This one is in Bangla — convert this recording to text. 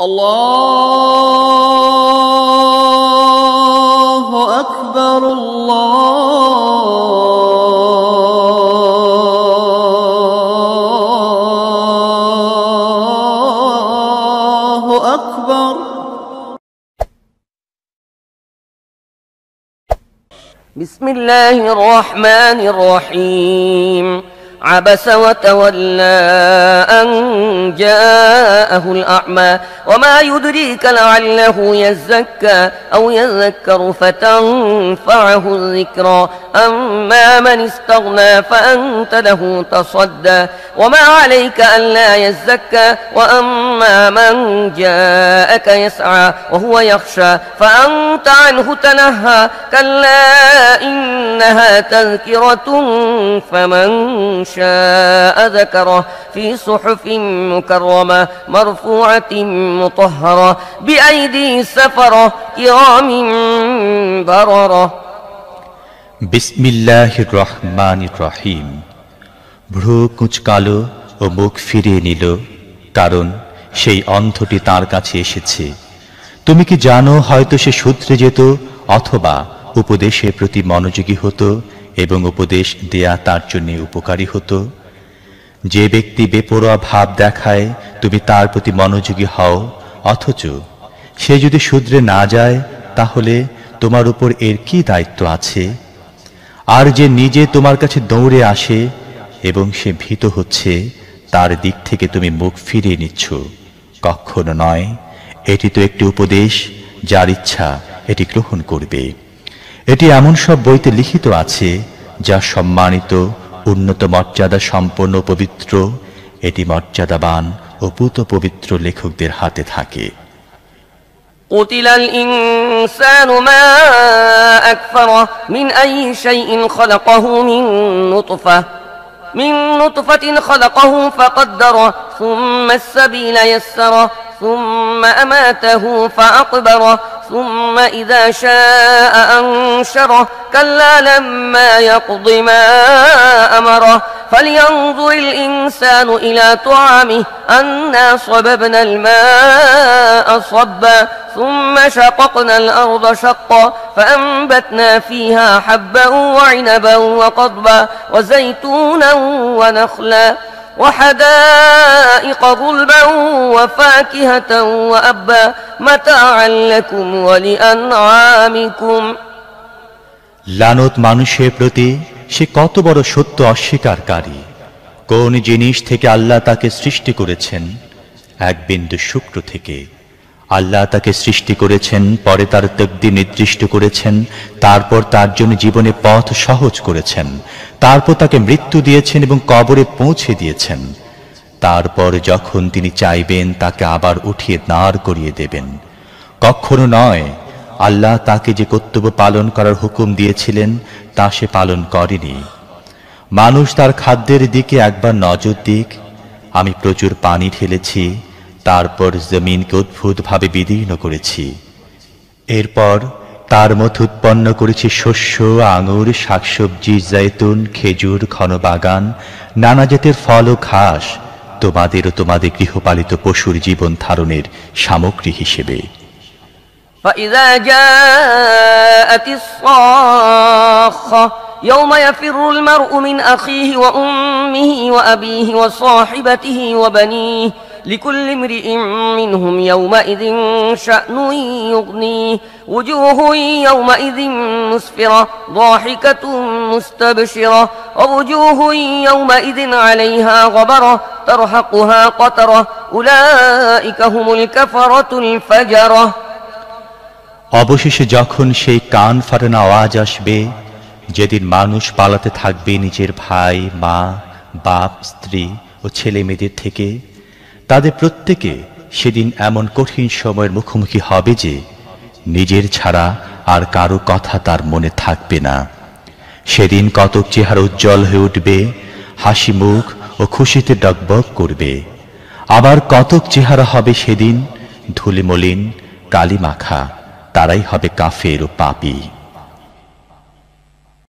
الله أكبر الله أكبر بسم الله الرحمن الرحيم عبس وتولى أن جاء فأتبعه الأعمى وما يدريك لعله يزكى أو يذكر فتنفعه الذكرى أما من استغنى فأنت له تصدى وما عليك ألا يزكى وأما من جاءك يسعى وهو يخشى فأنت عنه تنهى كلا إنها تذكرة فمن شاء ذكره في صحف مكرمة مر مرفوعة مطهرة بأيدي سفرة إرام بررة بسم الله الرحمن الرحيم ভ্রু কুচকালো ও মুখ ফিরিয়ে নিল কারণ সেই অন্ধটি তার কাছে এসেছে তুমি কি জানো হয়তো সে সূত্রে যেত অথবা উপদেশের প্রতি মনোযোগী হতো এবং উপদেশ দেয়া তার জন্য উপকারী হতো যে ব্যক্তি বেপরোয়া ভাব দেখায় তুমি তার প্রতি মনোযোগী হও অথচ সে যদি শুধরে না যায় তাহলে তোমার উপর এর কি দায়িত্ব আছে আর যে নিজে তোমার কাছে দৌড়ে আসে এবং সে ভীত হচ্ছে তার দিক থেকে তুমি মুখ ফিরিয়ে নিচ্ছ কখনো নয় এটি তো একটি উপদেশ যার ইচ্ছা এটি গ্রহণ করবে এটি এমন সব বইতে লিখিত আছে যা সম্মানিত উন্নত মর্যাদা সম্পন্ন পবিত্র এটি মর্যাদাবান ও পুত পবিত্র লেখকদের হাতে থাকে قتل الإنسان ما أكفره من أي شيء خلقه من نطفة من نطفة خلقه فقدره ثم السبيل يسره ثم أماته فأقبره ثم إذا شاء أنشره كلا لما يقض ما أمره فلينظر الإنسان إلى طعامه أنا صببنا الماء صبا ثم شققنا الأرض شقا فأنبتنا فيها حبا وعنبا وقضبا وزيتونا ونخلا وحدائق غلبا وفاكهة وأبا متاعا لكم ولأنعامكم লানত মানুষের প্রতি সে কত বড় সত্য অস্বীকারী কোন জিনিস থেকে আল্লাহ তাকে সৃষ্টি করেছেন এক বিন্দু শুক্র থেকে আল্লাহ তাকে সৃষ্টি করেছেন পরে তার তকদি নির্দিষ্ট করেছেন তারপর তার জন্য জীবনে পথ সহজ করেছেন তারপর তাকে মৃত্যু দিয়েছেন এবং কবরে পৌঁছে দিয়েছেন তারপর যখন তিনি চাইবেন তাকে আবার উঠিয়ে দাঁড় করিয়ে দেবেন কখনো নয় আল্লাহ তাকে যে কর্তব্য পালন করার হুকুম দিয়েছিলেন তা সে পালন করেনি মানুষ তার খাদ্যের দিকে একবার নজর দিক আমি প্রচুর পানি ঢেলেছি তারপর জমিনকে অদ্ভুতভাবে বিদীর্ণ করেছি এরপর তার মধ্যে উৎপন্ন করেছি শস্য আঙুর শাকসবজি জৈতুন খেজুর ঘন বাগান নানা জাতের ফল ও ঘাস তোমাদের ও তোমাদের গৃহপালিত পশুর জীবন ধারণের সামগ্রী হিসেবে يوم يفر المرء من أخيه وأمه وأبيه وصاحبته وبنيه لكل امرئ منهم يومئذ شأن يغنيه وجوه يومئذ مسفرة ضاحكة مستبشرة ووجوه يومئذ عليها غبرة ترهقها قترة أولئك هم الكفرة الفجرة অবশেষে যখন সেই কান ফাটানো আওয়াজ আসবে যেদিন মানুষ পালাতে থাকবে নিজের ভাই মা বাপ স্ত্রী ও ছেলে মেয়েদের থেকে তাদের প্রত্যেকে সেদিন এমন কঠিন সময়ের মুখোমুখি হবে যে নিজের ছাড়া আর কারো কথা তার মনে থাকবে না সেদিন কতক চেহারা উজ্জ্বল হয়ে উঠবে হাসি মুখ ও খুশিতে ডকবক করবে আবার কতক চেহারা হবে সেদিন ধুলিমলিন কালি মাখা তারাই হবে কাফের ও পাপী